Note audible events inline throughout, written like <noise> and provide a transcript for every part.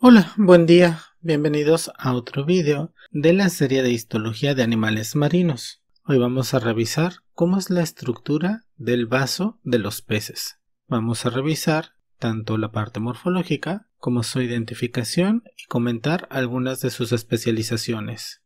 Hola, buen día, bienvenidos a otro vídeo de la serie de histología de animales marinos. Hoy vamos a revisar cómo es la estructura del vaso de los peces. Vamos a revisar tanto la parte morfológica como su identificación y comentar algunas de sus especializaciones.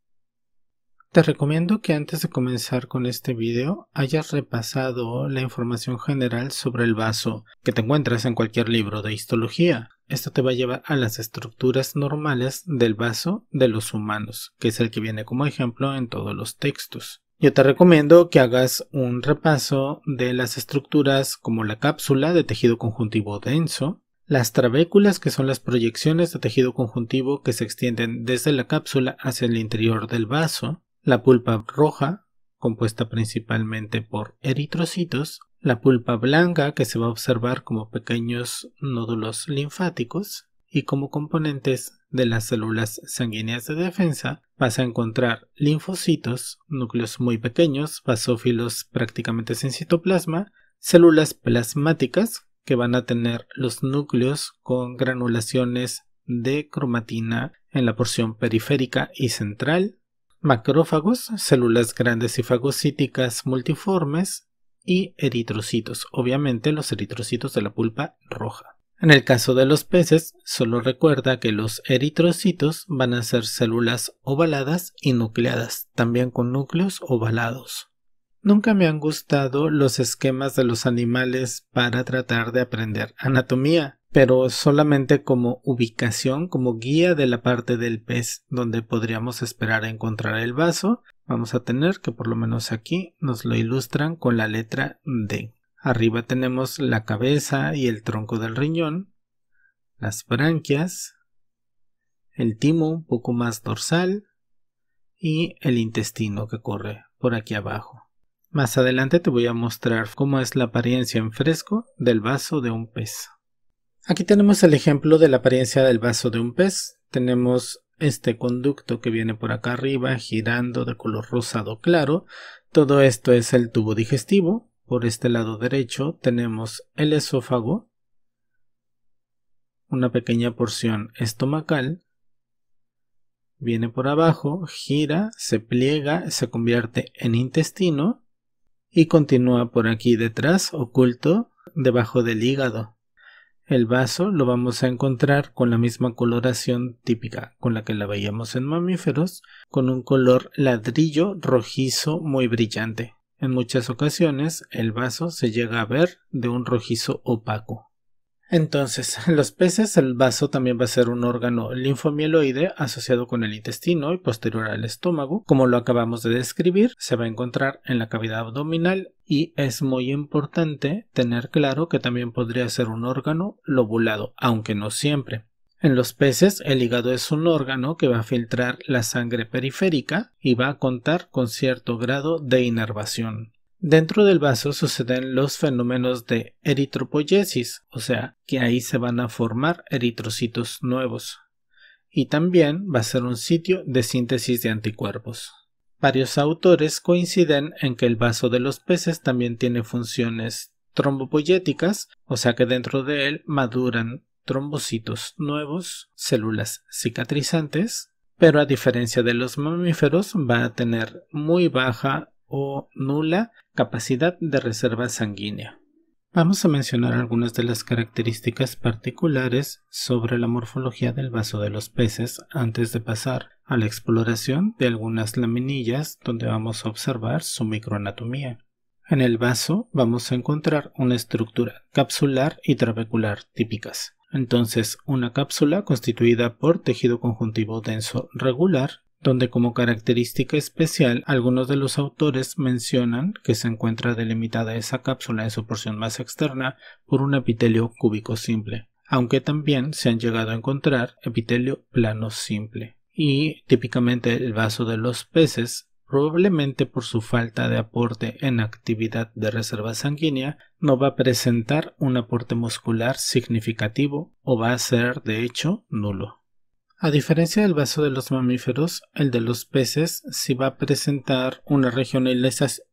Te recomiendo que antes de comenzar con este video hayas repasado la información general sobre el vaso que te encuentras en cualquier libro de histología. Esto te va a llevar a las estructuras normales del vaso de los humanos, que es el que viene como ejemplo en todos los textos. Yo te recomiendo que hagas un repaso de las estructuras como la cápsula de tejido conjuntivo denso, las trabéculas, que son las proyecciones de tejido conjuntivo que se extienden desde la cápsula hacia el interior del vaso, la pulpa roja, compuesta principalmente por eritrocitos, la pulpa blanca, que se va a observar como pequeños nódulos linfáticos, y como componentes de las células sanguíneas de defensa, vas a encontrar linfocitos, núcleos muy pequeños, basófilos prácticamente sin citoplasma, células plasmáticas, que van a tener los núcleos con granulaciones de cromatina en la porción periférica y central, macrófagos, células grandes y fagocíticas multiformes, y eritrocitos, obviamente los eritrocitos de la pulpa roja. En el caso de los peces, solo recuerda que los eritrocitos van a ser células ovaladas y nucleadas, también con núcleos ovalados. Nunca me han gustado los esquemas de los animales para tratar de aprender anatomía pero solamente como ubicación, como guía de la parte del pez donde podríamos esperar encontrar el vaso, vamos a tener que por lo menos aquí nos lo ilustran con la letra D. Arriba tenemos la cabeza y el tronco del riñón, las branquias, el timo un poco más dorsal y el intestino que corre por aquí abajo. Más adelante te voy a mostrar cómo es la apariencia en fresco del vaso de un pez. Aquí tenemos el ejemplo de la apariencia del vaso de un pez. Tenemos este conducto que viene por acá arriba girando de color rosado claro. Todo esto es el tubo digestivo. Por este lado derecho tenemos el esófago, una pequeña porción estomacal, viene por abajo, gira, se pliega, se convierte en intestino y continúa por aquí detrás, oculto, debajo del hígado el vaso lo vamos a encontrar con la misma coloración típica con la que la veíamos en mamíferos, con un color ladrillo rojizo muy brillante. En muchas ocasiones el vaso se llega a ver de un rojizo opaco. Entonces, en <laughs> los peces el vaso también va a ser un órgano linfomieloide asociado con el intestino y posterior al estómago, como lo acabamos de describir, se va a encontrar en la cavidad abdominal y es muy importante tener claro que también podría ser un órgano lobulado, aunque no siempre. En los peces, el hígado es un órgano que va a filtrar la sangre periférica y va a contar con cierto grado de inervación. Dentro del vaso suceden los fenómenos de eritropoyesis, o sea, que ahí se van a formar eritrocitos nuevos. Y también va a ser un sitio de síntesis de anticuerpos. Varios autores coinciden en que el vaso de los peces también tiene funciones trombopoyéticas, o sea que dentro de él maduran trombocitos nuevos, células cicatrizantes, pero a diferencia de los mamíferos va a tener muy baja o nula capacidad de reserva sanguínea. Vamos a mencionar algunas de las características particulares sobre la morfología del vaso de los peces antes de pasar a la exploración de algunas laminillas donde vamos a observar su microanatomía. En el vaso vamos a encontrar una estructura capsular y trabecular típicas. Entonces, una cápsula constituida por tejido conjuntivo denso regular donde como característica especial algunos de los autores mencionan que se encuentra delimitada esa cápsula en su porción más externa por un epitelio cúbico simple, aunque también se han llegado a encontrar epitelio plano simple. Y típicamente el vaso de los peces, probablemente por su falta de aporte en actividad de reserva sanguínea, no va a presentar un aporte muscular significativo o va a ser de hecho nulo. A diferencia del vaso de los mamíferos, el de los peces sí va a presentar una regionalización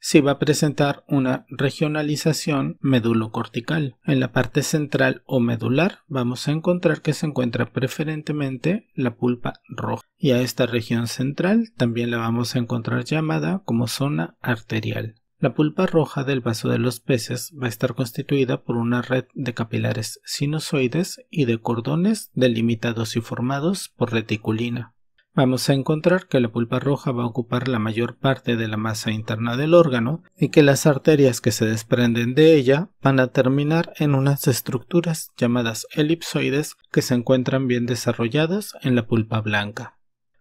si va a presentar una regionalización medulocortical. En la parte central o medular vamos a encontrar que se encuentra preferentemente la pulpa roja y a esta región central también la vamos a encontrar llamada como zona arterial. La pulpa roja del vaso de los peces va a estar constituida por una red de capilares sinusoides y de cordones delimitados y formados por reticulina. Vamos a encontrar que la pulpa roja va a ocupar la mayor parte de la masa interna del órgano y que las arterias que se desprenden de ella van a terminar en unas estructuras llamadas elipsoides que se encuentran bien desarrolladas en la pulpa blanca.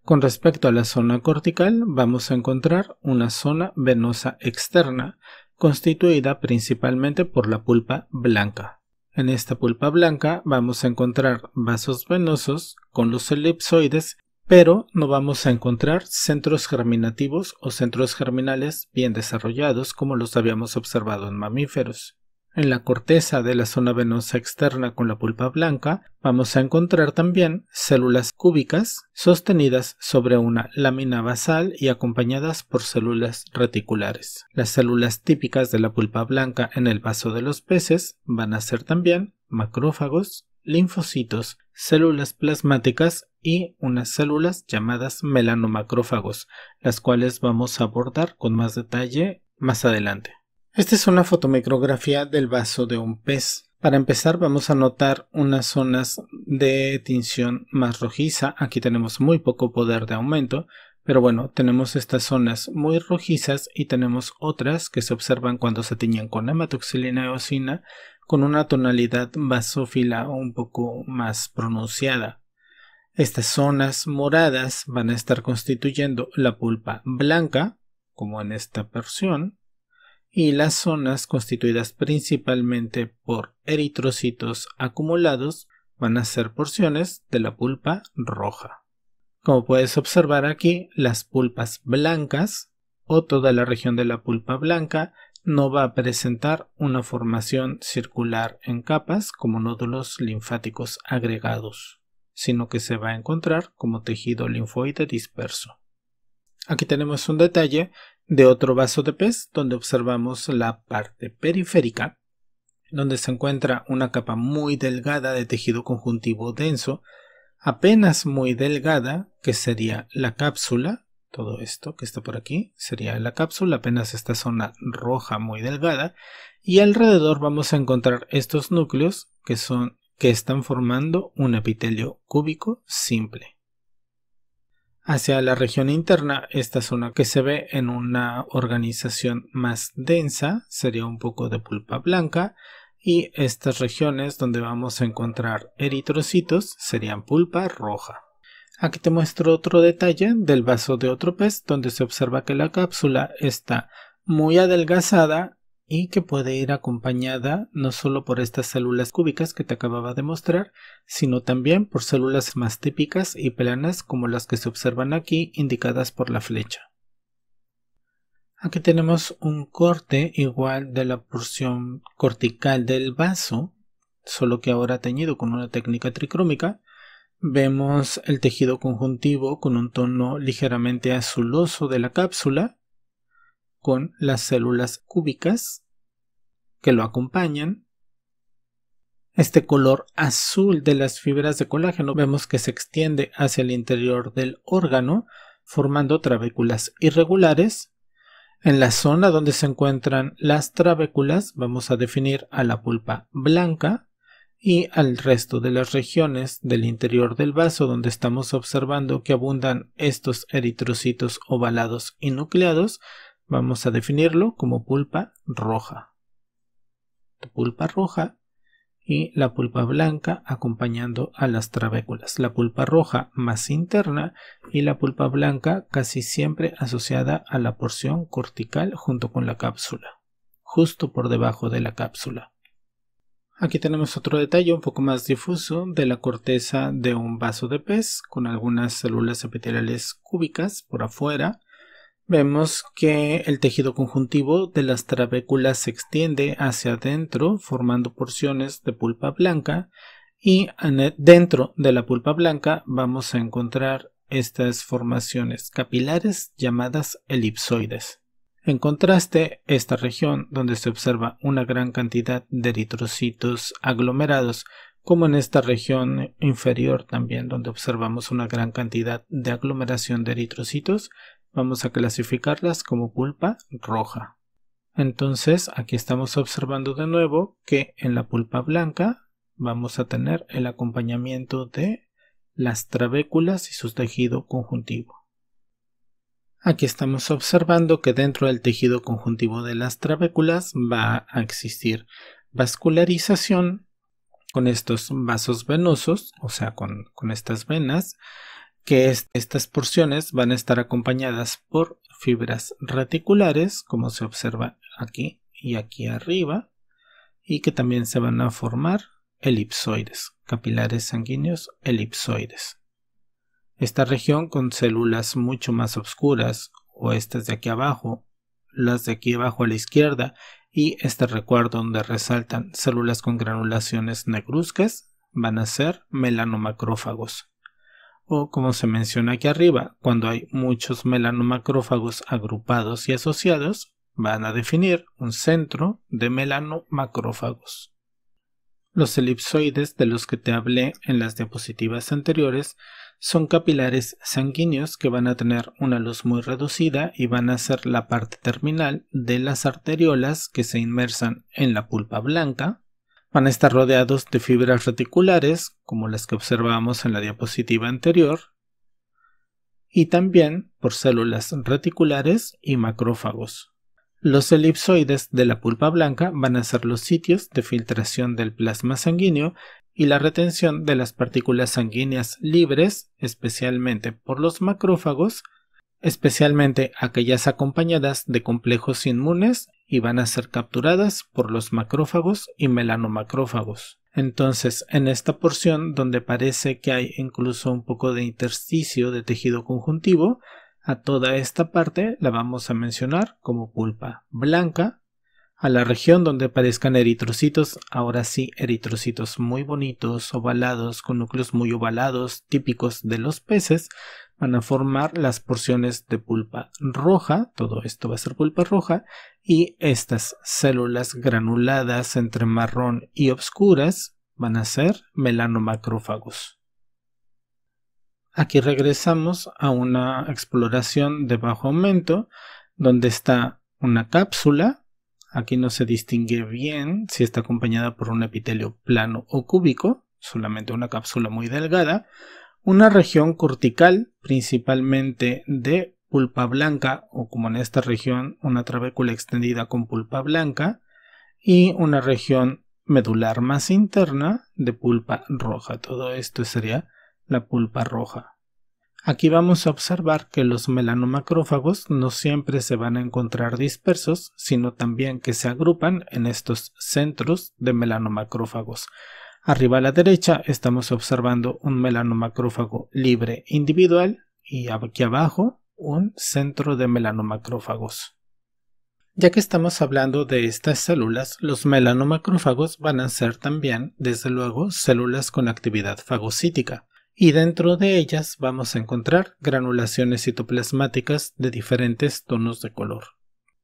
Con respecto a la zona cortical, vamos a encontrar una zona venosa externa, constituida principalmente por la pulpa blanca. En esta pulpa blanca vamos a encontrar vasos venosos con los elipsoides, pero no vamos a encontrar centros germinativos o centros germinales bien desarrollados como los habíamos observado en mamíferos. En la corteza de la zona venosa externa con la pulpa blanca vamos a encontrar también células cúbicas sostenidas sobre una lámina basal y acompañadas por células reticulares. Las células típicas de la pulpa blanca en el vaso de los peces van a ser también macrófagos, linfocitos, células plasmáticas y unas células llamadas melanomacrófagos, las cuales vamos a abordar con más detalle más adelante. Esta es una fotomicrografía del vaso de un pez. Para empezar vamos a notar unas zonas de tinción más rojiza. Aquí tenemos muy poco poder de aumento, pero bueno, tenemos estas zonas muy rojizas y tenemos otras que se observan cuando se tiñen con hematoxilina eosina con una tonalidad basófila un poco más pronunciada. Estas zonas moradas van a estar constituyendo la pulpa blanca, como en esta porción, y las zonas constituidas principalmente por eritrocitos acumulados van a ser porciones de la pulpa roja. Como puedes observar aquí, las pulpas blancas o toda la región de la pulpa blanca no va a presentar una formación circular en capas como nódulos linfáticos agregados, sino que se va a encontrar como tejido linfoide disperso. Aquí tenemos un detalle de otro vaso de pez donde observamos la parte periférica, donde se encuentra una capa muy delgada de tejido conjuntivo denso, apenas muy delgada, que sería la cápsula, todo esto que está por aquí sería la cápsula, apenas esta zona roja muy delgada, y alrededor vamos a encontrar estos núcleos que son que están formando un epitelio cúbico simple. Hacia la región interna, esta zona que se ve en una organización más densa sería un poco de pulpa blanca y estas regiones donde vamos a encontrar eritrocitos serían pulpa roja. Aquí te muestro otro detalle del vaso de otro pez donde se observa que la cápsula está muy adelgazada y que puede ir acompañada no solo por estas células cúbicas que te acababa de mostrar, sino también por células más típicas y planas como las que se observan aquí indicadas por la flecha. Aquí tenemos un corte igual de la porción cortical del vaso, solo que ahora teñido con una técnica tricrómica. Vemos el tejido conjuntivo con un tono ligeramente azuloso de la cápsula con las células cúbicas que lo acompañan. Este color azul de las fibras de colágeno vemos que se extiende hacia el interior del órgano, formando trabéculas irregulares. En la zona donde se encuentran las trabéculas vamos a definir a la pulpa blanca y al resto de las regiones del interior del vaso donde estamos observando que abundan estos eritrocitos ovalados y nucleados Vamos a definirlo como pulpa roja. pulpa roja y la pulpa blanca acompañando a las trabéculas. La pulpa roja más interna y la pulpa blanca casi siempre asociada a la porción cortical junto con la cápsula, justo por debajo de la cápsula. Aquí tenemos otro detalle un poco más difuso de la corteza de un vaso de pez con algunas células epiteliales cúbicas por afuera Vemos que el tejido conjuntivo de las trabéculas se extiende hacia adentro, formando porciones de pulpa blanca, y dentro de la pulpa blanca vamos a encontrar estas formaciones capilares llamadas elipsoides. En contraste, esta región donde se observa una gran cantidad de eritrocitos aglomerados, como en esta región inferior también donde observamos una gran cantidad de aglomeración de eritrocitos, vamos a clasificarlas como pulpa roja. Entonces aquí estamos observando de nuevo que en la pulpa blanca vamos a tener el acompañamiento de las trabéculas y su tejido conjuntivo. Aquí estamos observando que dentro del tejido conjuntivo de las trabéculas va a existir vascularización con estos vasos venosos, o sea, con, con estas venas, que estas porciones van a estar acompañadas por fibras reticulares, como se observa aquí y aquí arriba, y que también se van a formar elipsoides, capilares sanguíneos elipsoides. Esta región con células mucho más oscuras, o estas de aquí abajo, las de aquí abajo a la izquierda, y este recuerdo donde resaltan células con granulaciones negruzcas, van a ser melanomacrófagos o como se menciona aquí arriba, cuando hay muchos melanomacrófagos agrupados y asociados, van a definir un centro de melanomacrófagos. Los elipsoides de los que te hablé en las diapositivas anteriores son capilares sanguíneos que van a tener una luz muy reducida y van a ser la parte terminal de las arteriolas que se inmersan en la pulpa blanca van a estar rodeados de fibras reticulares, como las que observamos en la diapositiva anterior, y también por células reticulares y macrófagos. Los elipsoides de la pulpa blanca van a ser los sitios de filtración del plasma sanguíneo y la retención de las partículas sanguíneas libres, especialmente por los macrófagos, especialmente aquellas acompañadas de complejos inmunes y van a ser capturadas por los macrófagos y melanomacrófagos. Entonces, en esta porción donde parece que hay incluso un poco de intersticio de tejido conjuntivo, a toda esta parte la vamos a mencionar como pulpa blanca. A la región donde aparezcan eritrocitos, ahora sí eritrocitos muy bonitos, ovalados, con núcleos muy ovalados, típicos de los peces, van a formar las porciones de pulpa roja, todo esto va a ser pulpa roja, y estas células granuladas entre marrón y oscuras van a ser melanomacrófagos. Aquí regresamos a una exploración de bajo aumento, donde está una cápsula, aquí no se distingue bien si está acompañada por un epitelio plano o cúbico, solamente una cápsula muy delgada, una región cortical principalmente de pulpa blanca o como en esta región una trabécula extendida con pulpa blanca y una región medular más interna de pulpa roja. Todo esto sería la pulpa roja. Aquí vamos a observar que los melanomacrófagos no siempre se van a encontrar dispersos, sino también que se agrupan en estos centros de melanomacrófagos. Arriba a la derecha estamos observando un melanomacrófago libre individual y aquí abajo un centro de melanomacrófagos. Ya que estamos hablando de estas células, los melanomacrófagos van a ser también, desde luego, células con actividad fagocítica, y dentro de ellas vamos a encontrar granulaciones citoplasmáticas de diferentes tonos de color.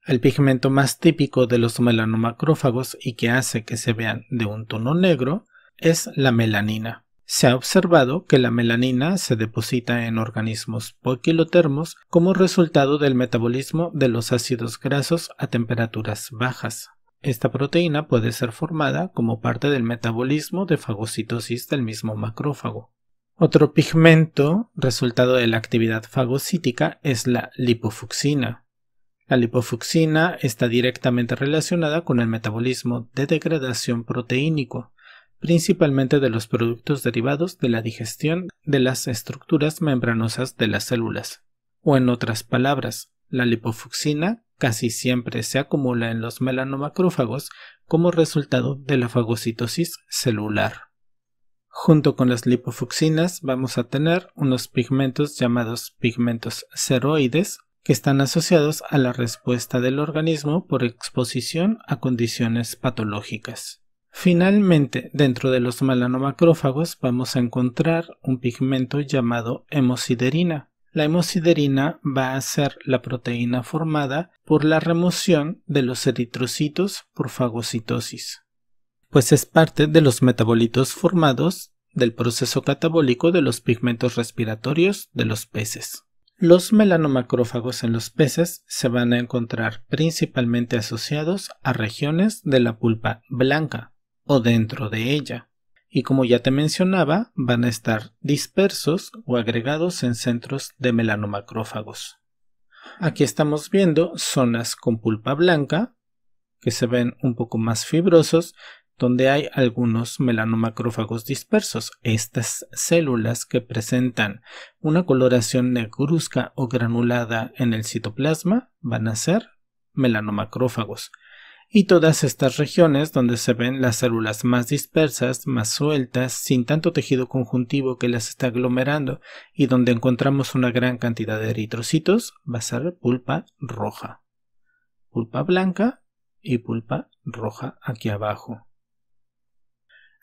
El pigmento más típico de los melanomacrófagos y que hace que se vean de un tono negro es la melanina. Se ha observado que la melanina se deposita en organismos poquilotermos como resultado del metabolismo de los ácidos grasos a temperaturas bajas. Esta proteína puede ser formada como parte del metabolismo de fagocitosis del mismo macrófago. Otro pigmento resultado de la actividad fagocítica es la lipofuxina. La lipofuxina está directamente relacionada con el metabolismo de degradación proteínico, principalmente de los productos derivados de la digestión de las estructuras membranosas de las células. O en otras palabras, la lipofuxina casi siempre se acumula en los melanomacrófagos como resultado de la fagocitosis celular. Junto con las lipofuxinas vamos a tener unos pigmentos llamados pigmentos ceroides que están asociados a la respuesta del organismo por exposición a condiciones patológicas. Finalmente, dentro de los melanomacrófagos vamos a encontrar un pigmento llamado hemosiderina. La hemosiderina va a ser la proteína formada por la remoción de los eritrocitos por fagocitosis, pues es parte de los metabolitos formados del proceso catabólico de los pigmentos respiratorios de los peces. Los melanomacrófagos en los peces se van a encontrar principalmente asociados a regiones de la pulpa blanca, o dentro de ella. Y como ya te mencionaba, van a estar dispersos o agregados en centros de melanomacrófagos. Aquí estamos viendo zonas con pulpa blanca, que se ven un poco más fibrosos, donde hay algunos melanomacrófagos dispersos. Estas células que presentan una coloración negruzca o granulada en el citoplasma van a ser melanomacrófagos y todas estas regiones donde se ven las células más dispersas, más sueltas, sin tanto tejido conjuntivo que las está aglomerando y donde encontramos una gran cantidad de eritrocitos va a ser pulpa roja, pulpa blanca y pulpa roja aquí abajo.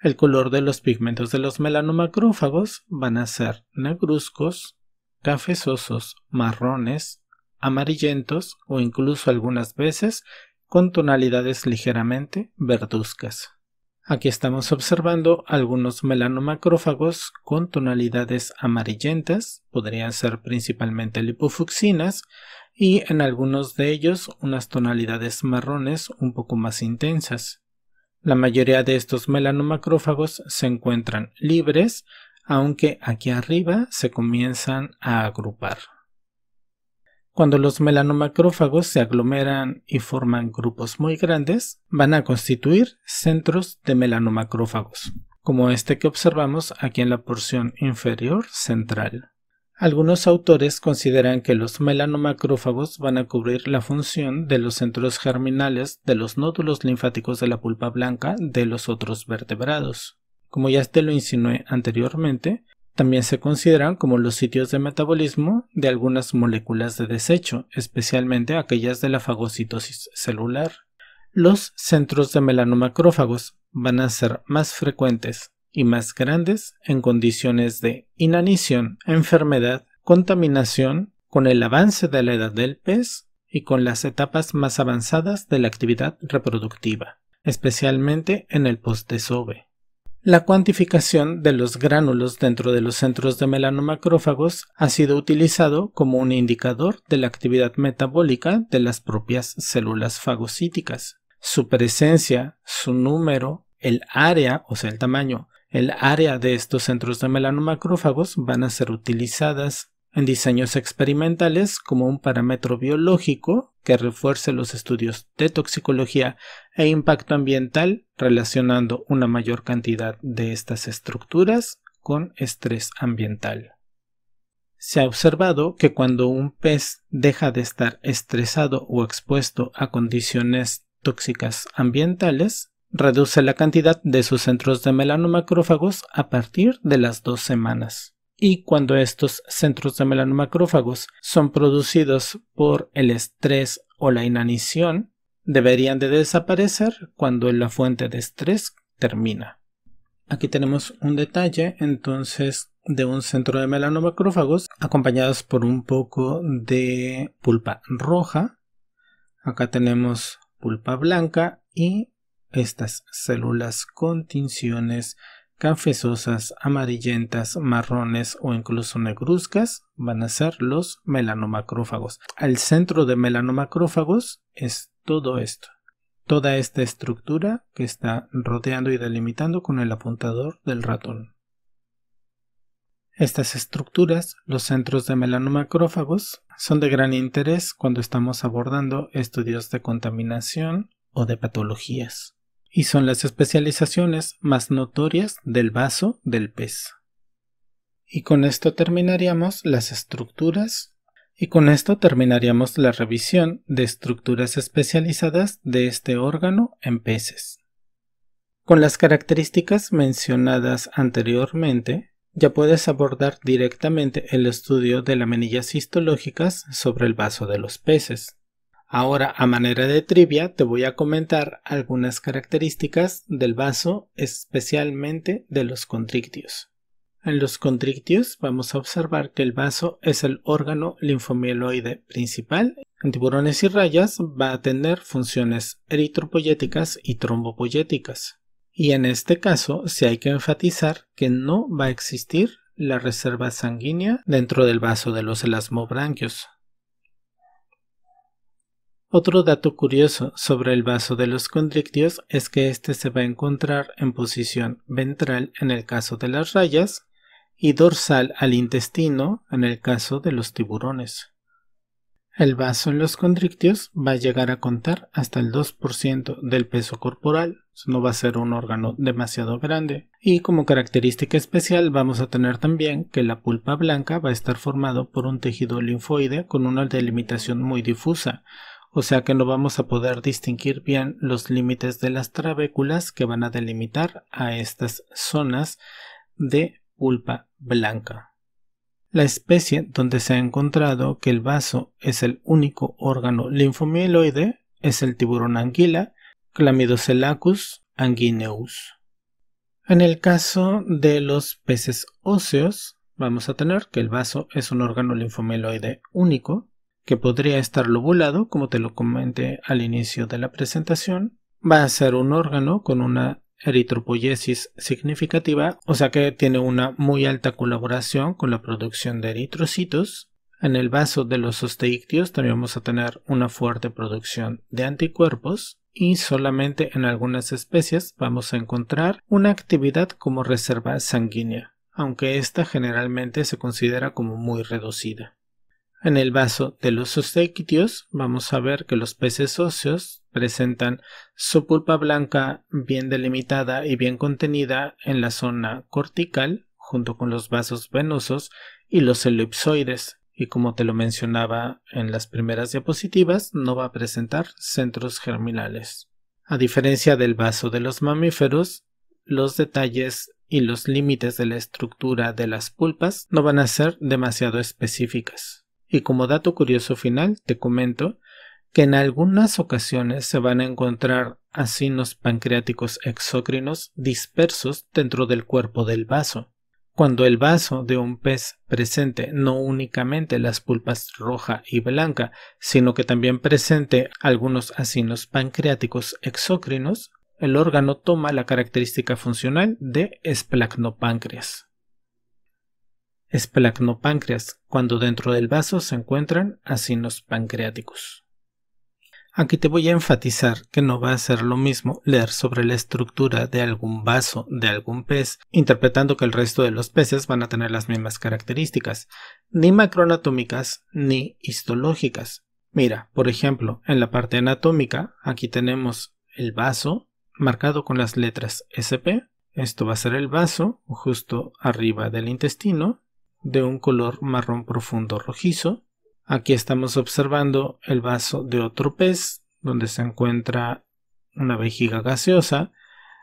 El color de los pigmentos de los melanomacrófagos van a ser negruzcos, cafezosos, marrones, amarillentos o incluso algunas veces con tonalidades ligeramente verduzcas. Aquí estamos observando algunos melanomacrófagos con tonalidades amarillentas, podrían ser principalmente lipofuxinas, y en algunos de ellos unas tonalidades marrones un poco más intensas. La mayoría de estos melanomacrófagos se encuentran libres, aunque aquí arriba se comienzan a agrupar. Cuando los melanomacrófagos se aglomeran y forman grupos muy grandes, van a constituir centros de melanomacrófagos, como este que observamos aquí en la porción inferior central. Algunos autores consideran que los melanomacrófagos van a cubrir la función de los centros germinales de los nódulos linfáticos de la pulpa blanca de los otros vertebrados. Como ya te lo insinué anteriormente, también se consideran como los sitios de metabolismo de algunas moléculas de desecho, especialmente aquellas de la fagocitosis celular. Los centros de melanomacrófagos van a ser más frecuentes y más grandes en condiciones de inanición, enfermedad, contaminación, con el avance de la edad del pez y con las etapas más avanzadas de la actividad reproductiva, especialmente en el postdesove. La cuantificación de los gránulos dentro de los centros de melanomacrófagos ha sido utilizado como un indicador de la actividad metabólica de las propias células fagocíticas. Su presencia, su número, el área, o sea, el tamaño, el área de estos centros de melanomacrófagos van a ser utilizadas en diseños experimentales como un parámetro biológico que refuerce los estudios de toxicología e impacto ambiental relacionando una mayor cantidad de estas estructuras con estrés ambiental. Se ha observado que cuando un pez deja de estar estresado o expuesto a condiciones tóxicas ambientales, reduce la cantidad de sus centros de melanomacrófagos a partir de las dos semanas y cuando estos centros de melanomacrófagos son producidos por el estrés o la inanición, deberían de desaparecer cuando la fuente de estrés termina. Aquí tenemos un detalle entonces de un centro de melanomacrófagos acompañados por un poco de pulpa roja. Acá tenemos pulpa blanca y estas células con tinciones Cafesosas, amarillentas, marrones o incluso negruzcas van a ser los melanomacrófagos. Al centro de melanomacrófagos es todo esto, toda esta estructura que está rodeando y delimitando con el apuntador del ratón. Estas estructuras, los centros de melanomacrófagos, son de gran interés cuando estamos abordando estudios de contaminación o de patologías y son las especializaciones más notorias del vaso del pez. Y con esto terminaríamos las estructuras y con esto terminaríamos la revisión de estructuras especializadas de este órgano en peces. Con las características mencionadas anteriormente, ya puedes abordar directamente el estudio de las menillas histológicas sobre el vaso de los peces. Ahora, a manera de trivia, te voy a comentar algunas características del vaso, especialmente de los contrictios. En los contrictios vamos a observar que el vaso es el órgano linfomieloide principal. En tiburones y rayas va a tener funciones eritropoyéticas y trombopoyéticas. Y en este caso, sí hay que enfatizar que no va a existir la reserva sanguínea dentro del vaso de los elasmobranquios. Otro dato curioso sobre el vaso de los condrictios es que este se va a encontrar en posición ventral en el caso de las rayas y dorsal al intestino en el caso de los tiburones. El vaso en los condrictios va a llegar a contar hasta el 2% del peso corporal, no va a ser un órgano demasiado grande. Y como característica especial vamos a tener también que la pulpa blanca va a estar formado por un tejido linfoide con una delimitación muy difusa, o sea que no vamos a poder distinguir bien los límites de las trabéculas que van a delimitar a estas zonas de pulpa blanca. La especie donde se ha encontrado que el vaso es el único órgano linfomieloide es el tiburón anguila, clamidoselacus anguineus. En el caso de los peces óseos, vamos a tener que el vaso es un órgano linfomeloide único, que podría estar lobulado, como te lo comenté al inicio de la presentación, va a ser un órgano con una eritropoyesis significativa, o sea que tiene una muy alta colaboración con la producción de eritrocitos. En el vaso de los osteíctios también vamos a tener una fuerte producción de anticuerpos y solamente en algunas especies vamos a encontrar una actividad como reserva sanguínea, aunque esta generalmente se considera como muy reducida. En el vaso de los ostequitios vamos a ver que los peces óseos presentan su pulpa blanca bien delimitada y bien contenida en la zona cortical junto con los vasos venosos y los elipsoides y como te lo mencionaba en las primeras diapositivas no va a presentar centros germinales. A diferencia del vaso de los mamíferos, los detalles y los límites de la estructura de las pulpas no van a ser demasiado específicas. Y como dato curioso final, te comento que en algunas ocasiones se van a encontrar asinos pancreáticos exócrinos dispersos dentro del cuerpo del vaso. Cuando el vaso de un pez presente no únicamente las pulpas roja y blanca, sino que también presente algunos asinos pancreáticos exócrinos, el órgano toma la característica funcional de esplacnopáncreas esplacnopáncreas, cuando dentro del vaso se encuentran acinos pancreáticos. Aquí te voy a enfatizar que no va a ser lo mismo leer sobre la estructura de algún vaso de algún pez, interpretando que el resto de los peces van a tener las mismas características, ni macroanatómicas ni histológicas. Mira, por ejemplo, en la parte anatómica, aquí tenemos el vaso marcado con las letras SP. Esto va a ser el vaso justo arriba del intestino de un color marrón profundo rojizo. Aquí estamos observando el vaso de otro pez donde se encuentra una vejiga gaseosa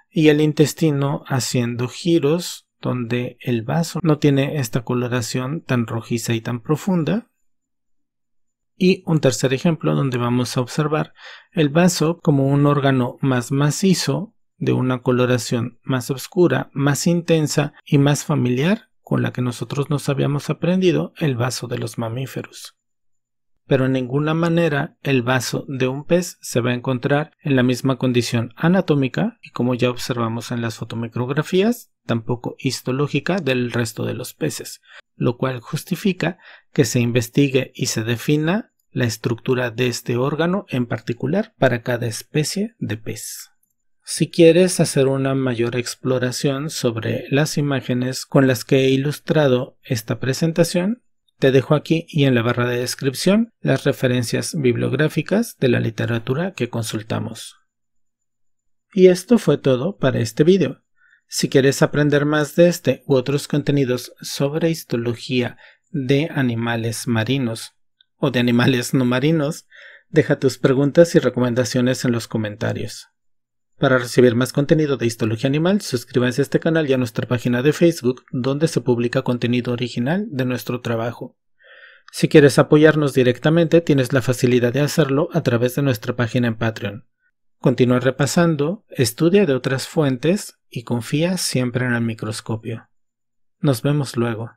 y el intestino haciendo giros donde el vaso no tiene esta coloración tan rojiza y tan profunda. Y un tercer ejemplo donde vamos a observar el vaso como un órgano más macizo, de una coloración más oscura, más intensa y más familiar con la que nosotros nos habíamos aprendido el vaso de los mamíferos. Pero en ninguna manera el vaso de un pez se va a encontrar en la misma condición anatómica y como ya observamos en las fotomicrografías, tampoco histológica del resto de los peces, lo cual justifica que se investigue y se defina la estructura de este órgano en particular para cada especie de pez. Si quieres hacer una mayor exploración sobre las imágenes con las que he ilustrado esta presentación, te dejo aquí y en la barra de descripción las referencias bibliográficas de la literatura que consultamos. Y esto fue todo para este video. Si quieres aprender más de este u otros contenidos sobre histología de animales marinos o de animales no marinos, deja tus preguntas y recomendaciones en los comentarios. Para recibir más contenido de Histología Animal, suscríbase a este canal y a nuestra página de Facebook, donde se publica contenido original de nuestro trabajo. Si quieres apoyarnos directamente, tienes la facilidad de hacerlo a través de nuestra página en Patreon. Continúa repasando, estudia de otras fuentes y confía siempre en el microscopio. Nos vemos luego.